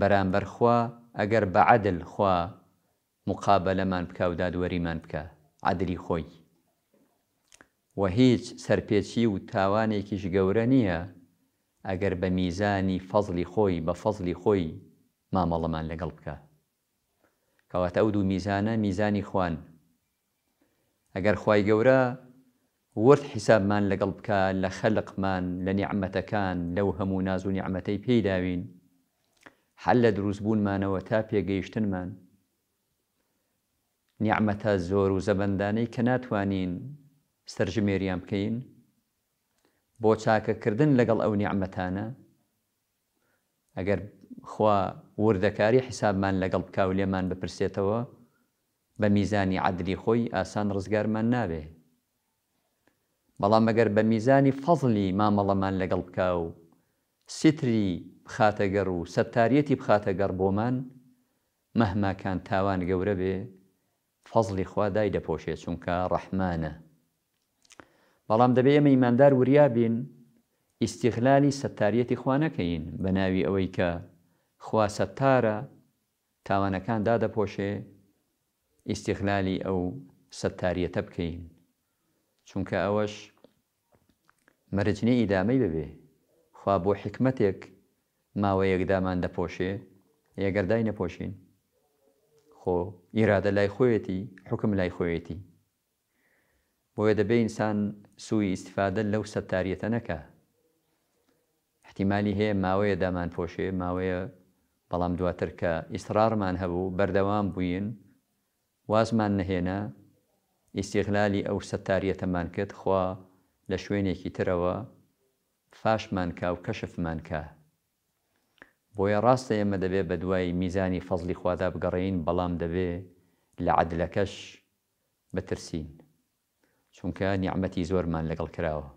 بەرامبەرخوا ئەگەر بە عادل خوا مقابلەمان بکە و دادوەریمان بکە عادلی خۆی و هیچ سەرپێچی و تاوانێکیش گەورە نییە ئەگەر بە میزانی فەزلی خۆی بە فەزلی خۆی مامەڵەمان لەگەڵ بکە کەواتە ئەو دوو میزانە میزانی خوان ئەگەر خی گەورە ورد حیسابمان لەگەڵ بکە لە خەلقمان لە نیعممەتەکان لەو هەموو ناز و نیعممەتەی پێداوین هەل لە دروستبوونمانەوە تا پێگەیشتنمان نیعممەتە زۆر و زەبندانەی کە ناتوانین سەرژمێریان بکەین بۆ چاکەکردن لەگەڵ ئەو نیعممەتانە ئەگەر خوا وردەکاری حیسابمان لەگەڵ بکاو لێمان بپرسێتەوە بە میزانی عدلی خۆی ئاسان ڕزگارمان نابێ بەڵام ئەگەر بە میزانی فەزلی مامەڵەمان لەگەڵ بکاو ستری بخاتەگەڕ و سەتارەتی بخاتەگەڕ بۆمان مەهماکان تاوان گەورە بێ فەزلی خوادای دەپۆشێ چونکە ڕەحمانە بەڵام دەبێ ئمە ئیماندار وریابین ئیسیخلالی سەتارەتی خوانەکەین بە ناوی ئەوەی کە خوا سەتارە تاوانەکان دادەپۆشێ ئیسیخلالی ئەو سەتارەتە بکەین چونکە ئەوەش مەرجنی ئیدامەی ببێ خوا بۆ حکمتێک ماوە یەکدامان دەپۆشێ یەگەردای نەپۆشین خۆ ئیرادە لای خۆیەتی حکم لای خۆیەتی بۆیە دەبێ ئینسان سووی ئیسفادە لەو سەتاریەتە نەکە احتیممالی هەیە ماوەیە دامان پۆشێ ماوەیە بەڵام دواتر کە ئیسرارمان هەبوو بەردەوام بووین وازمان نهێنا ئیسیغلالی ئەو سەتاریەتەمان کرد خوا لە شوێنێکی ترەوە فاشمانکە و کەشفمانکە بۆیە ڕاستە ئێمە دەبێ بە دوای میزانی فەزلی خوادا بگەڕین بەڵام دەبێ لە عدلەکەش بەترسین چونکە نیعممەتی زۆرمان لەگەڵ کراوە.